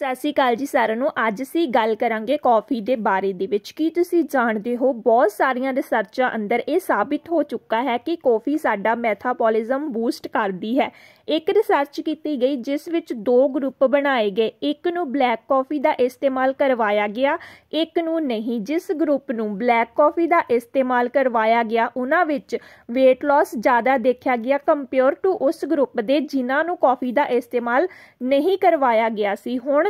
ਸਤਿ ਸ਼੍ਰੀ ਅਕਾਲ ਜੀ ਸਾਰਿਆਂ ਨੂੰ ਅੱਜ ਅਸੀਂ ਗੱਲ ਕਰਾਂਗੇ ਕਾਫੀ ਦੇ ਬਾਰੇ ਦੇ ਵਿੱਚ ਕੀ ਤੁਸੀਂ ਜਾਣਦੇ ਹੋ ਬਹੁਤ ਸਾਰੀਆਂ ਰਿਸਰਚਾਂ ਅੰਦਰ ਇਹ ਸਾਬਿਤ ਹੋ ਚੁੱਕਾ ਹੈ ਕਿ ਕਾਫੀ ਸਾਡਾ ਮੈਥਾਬੋਲਿਜ਼ਮ ਬੂਸਟ ਕਰਦੀ ਹੈ ਇੱਕ ਰਿਸਰਚ ਕੀਤੀ ਗਈ ਜਿਸ ਵਿੱਚ ਦੋ ਗਰੁੱਪ ਬਣਾਏ ਗਏ ਇੱਕ ਨੂੰ ਬਲੈਕ ਕਾਫੀ ਦਾ ਇਸਤੇਮਾਲ ਕਰਵਾਇਆ ਗਿਆ ਇੱਕ ਨੂੰ ਨਹੀਂ ਜਿਸ ਗਰੁੱਪ ਨੂੰ ਬਲੈਕ ਕਾਫੀ ਦਾ ਇਸਤੇਮਾਲ ਕਰਵਾਇਆ ਗਿਆ ਉਹਨਾਂ ਵਿੱਚ weight loss ਜ਼ਿਆਦਾ ਦੇਖਿਆ ਗਿਆ ਕੰਪੇਅਰ ਟੂ ਉਸ ਗਰੁੱਪ ਦੇ ਜਿਨ੍ਹਾਂ ਨੂੰ ਕਾਫੀ ਦਾ ਇਸਤੇਮਾਲ ਨਹੀਂ ਕਰਵਾਇਆ ਗਿਆ ਸੀ ਹੁਣ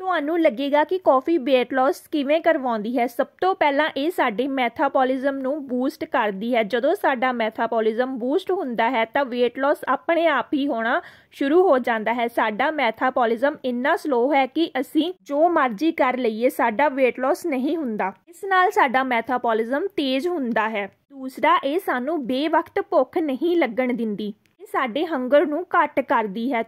ਤੁਹਾਨੂੰ ਲੱਗੇਗਾ ਕਿ ਕਾਫੀ weight loss ਕਿਵੇਂ ਕਰਵਾਉਂਦੀ ਹੈ ਸਭ ਤੋਂ ਪਹਿਲਾਂ ਇਹ ਸਾਡੇ ਮੈਥਾਬੋਲਿਜ਼ਮ ਨੂੰ ਬੂਸਟ ਕਰਦੀ ਹੈ ਜਦੋਂ ਸਾਡਾ ਮੈਥਾਬੋਲਿਜ਼ਮ ਬੂਸਟ ਹੁੰਦਾ ਹੈ ਤਾਂ weight loss ਆਪਣੇ ਆਪ ਹੀ ਹੋਣਾ ਸ਼ੁਰੂ ਹੋ ਜਾਂਦਾ ਹੈ ਸਾਡਾ ਮੈਥਾਬੋਲਿਜ਼ਮ ਇੰਨਾ ਸਲੋ ਹੈ ਕਿ ਅਸੀਂ ਜੋ ਮਰਜ਼ੀ ਕਰ ਲਈਏ ਸਾਡਾ weight loss ਨਹੀਂ ਹੁੰਦਾ ਇਸ ਨਾਲ ਸਾਡਾ ਮੈਥਾਬੋਲਿਜ਼ਮ ਤੇਜ਼ ਹੁੰਦਾ ਹੈ ਦੂਸਰਾ ਇਹ ਸਾਨੂੰ ਬੇਵਕਤ ਭੁੱਖ ਨਹੀਂ ਲੱਗਣ ਦਿੰਦੀ ਇਹ ਸਾਡੇ ਹੰਗਰ ਨੂੰ ਘਟ ਕਰਦੀ ਹੈ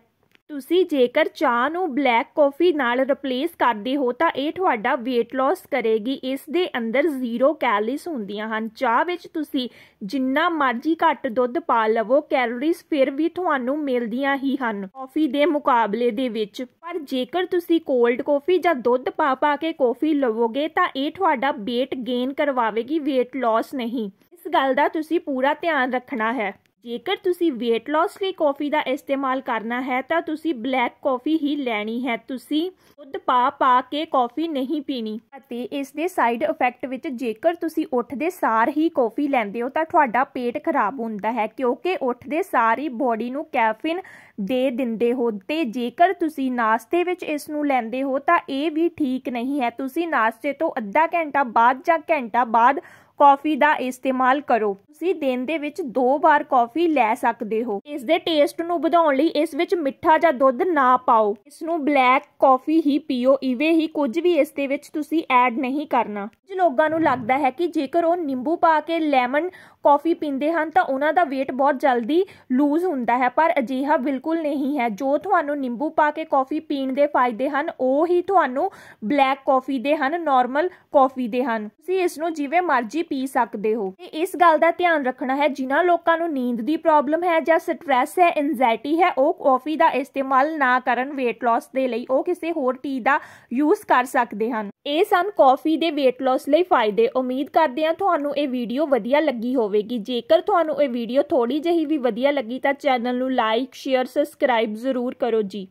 ਤੁਸੀਂ ਜੇਕਰ ਚਾਹ ਨੂੰ ਬਲੈਕ ਕਾਫੀ ਨਾਲ ਰਿਪਲੇਸ ਕਰਦੇ ਹੋ ਤਾਂ ਇਹ ਤੁਹਾਡਾ weight loss ਕਰੇਗੀ ਇਸ ਦੇ ਅੰਦਰ ਜ਼ੀਰੋ ਕੈਲਰੀਜ਼ ਹੁੰਦੀਆਂ ਹਨ ਚਾਹ ਵਿੱਚ ਤੁਸੀਂ ਜਿੰਨਾ ਮਰਜ਼ੀ ਘੱਟ ਦੁੱਧ ਪਾ ਲਵੋ ਕੈਲਰੀਜ਼ ਫਿਰ ਵੀ ਤੁਹਾਨੂੰ ਮਿਲਦੀਆਂ ਹੀ ਹਨ ਕਾਫੀ ਦੇ ਮੁਕਾਬਲੇ ਦੇ ਵਿੱਚ ਪਰ ਜੇਕਰ ਤੁਸੀਂ ਕੋਲਡ ਕਾਫੀ ਜਾਂ ਦੁੱਧ ਪਾ ਪਾ ਕੇ ਕਾਫੀ ਲਵੋਗੇ ਤਾਂ ਇਹ ਤੁਹਾਡਾ weight gain ਕਰਵਾਵੇਗੀ weight loss ਨਹੀਂ ਇਸ ਗੱਲ ਦਾ ਤੁਸੀਂ ਪੂਰਾ ਧਿਆਨ ਰੱਖਣਾ ਹੈ ਜੇਕਰ ਤੁਸੀਂ weight loss ਲਈ ਕੌਫੀ ਦਾ ਇਸਤੇਮਾਲ ਕਰਨਾ ਹੈ ਤਾਂ ਤੁਸੀਂ ਬਲੈਕ ਕੌਫੀ ਹੀ ਲੈਣੀ ਹੈ ਤੁਸੀਂ ਦੁੱਧ ਪਾ ਪਾ ਕੇ ਕੌਫੀ ਨਹੀਂ ਪੀਣੀ ਅਤੇ ਇਸ ਦੇ ਸਾਈਡ ਇਫੈਕਟ ਵਿੱਚ ਜੇਕਰ ਤੁਸੀਂ ਉੱਠਦੇ ਸਾਰ ਹੀ ਕੌਫੀ ਲੈਂਦੇ ਹੋ ਤਾਂ ਤੁਹਾਡਾ ਪੇਟ ਖਰਾਬ ਹੁੰਦਾ ਹੈ ਕਿਉਂਕਿ ਉੱਠਦੇ ਸਾਰ ਹੀ ਬੋਡੀ ਨੂੰ ਕੈਫੀਨ ਦੇ ਦਿੰਦੇ ਹੋ ਤੇ ਜੇਕਰ ਤੁਸੀਂ ਨਾਸ਼ਤੇ ਵਿੱਚ ਇਸ ਨੂੰ ਲੈਂਦੇ ਹੋ ਤਾਂ ਇਹ ਵੀ ਠੀਕ ਨਹੀਂ ਹੈ ਤੁਸੀਂ ਨਾਸ਼ਤੇ ਤੋਂ ਅੱਧਾ ਘੰਟਾ ਬਾਅਦ ਜਾਂ ਘੰਟਾ ਬਾਅਦ ਕਾਫੀ ਦਾ ਇਸਤੇਮਾਲ ਕਰੋ ਤੁਸੀਂ ਦਿਨ ਦੇ ਵਿੱਚ ਦੋ ਵਾਰ ਕਾਫੀ ਲੈ ਸਕਦੇ ਹੋ ਇਸ ਦੇ ਟੇਸਟ ਨੂੰ ਵਧਾਉਣ ਲਈ ਇਸ ਵਿੱਚ ਮਿੱਠਾ ਜਾਂ ਦੁੱਧ ਨਾ ਪਾਓ ਇਸ ਨੂੰ ਬਲੈਕ ਕਾਫੀ ਹੀ ਪੀਓ ਇਵੇਂ ਹੀ ਕੁਝ ਵੀ ਇਸ ਦੇ ਵਿੱਚ ਤੁਸੀਂ ਐਡ ਨਹੀਂ ਕਰਨਾ ਕੁਝ ਲੋਕਾਂ ਨੂੰ ਲੱਗਦਾ ਹੈ ਕਿ ਜੇਕਰ ਉਹ ਨਿੰਬੂ ਪਾ ਕੇ ਲੈਮਨ ਕਾਫੀ ਪੀਂਦੇ ਹਨ ਤਾਂ ਉਹਨਾਂ ਦਾ weight ਬਹੁਤ ਜਲਦੀ ਲੂਜ਼ ਹੁੰਦਾ ਹੈ ਪਰ ਅਜਿਹਾ ਬਿਲਕੁਲ ਨਹੀਂ ਹੈ ਜੋ ਤੁਹਾਨੂੰ ਨਿੰਬੂ ਪਾ ਕੇ ਕਾਫੀ ਪੀਣ ਦੇ ਫਾਇਦੇ ਹਨ ਉਹ ਹੀ ਤੁਹਾਨੂੰ ਬਲੈਕ ਕਾਫੀ ਦੇ ਹਨ ਨਾਰਮਲ ਕਾਫੀ ਦੇ ਹਨ ਤੁਸੀਂ ਇਸ ਨੂੰ ਜਿਵੇਂ ਮਰਜ਼ੀ ਪੀ ਸਕਦੇ ਹੋ ਤੇ ਇਸ ਗੱਲ ਦਾ ਧਿਆਨ ਰੱਖਣਾ ਹੈ ਜਿਨ੍ਹਾਂ ਲੋਕਾਂ ਨੂੰ ਨੀਂਦ ਦੀ ਪ੍ਰੋਬਲਮ ਹੈ ਜਾਂ ਸਟ੍ਰੈਸ ਹੈ ਐਂਜ਼ਾਇਟੀ ਹੈ ਉਹ ਕਾਫੀ ਦਾ ਇਸਤੇਮਾਲ ਨਾ ਕਰਨ weight loss ਦੇ ਲਈ ਉਹ ਕਿਸੇ ਹੋਰ ਟੀ ਦਾ ਯੂਜ਼ ਕਰ ਸਕਦੇ ਹਨ ਇਹ ਸਨ ਕਾਫੀ ਦੇ weight loss ਲਈ ਫਾਇਦੇ ਉਮੀਦ ਕਰਦੇ ਹਾਂ ਤੁਹਾਨੂੰ ਇਹ ਵੀਡੀਓ ਵਧੀਆ ਲੱਗੀ ਹੋਵੇ ਹੋਵੇਗੀ ਜੇਕਰ ਤੁਹਾਨੂੰ ਇਹ ਵੀਡੀਓ ਥੋੜੀ ਜਹੀ ਵੀ ਵਧੀਆ ਲੱਗੀ ਤਾਂ ਚੈਨਲ ਨੂੰ ਲਾਈਕ ਸ਼ੇਅਰ ਸਬਸਕ੍ਰਾਈਬ ਜ਼ਰੂਰ ਕਰੋ ਜੀ